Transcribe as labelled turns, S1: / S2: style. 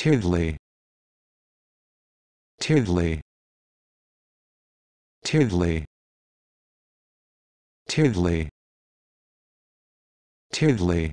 S1: Tiddly. Tiddly. Tiddly. Tiddly. Tiddly.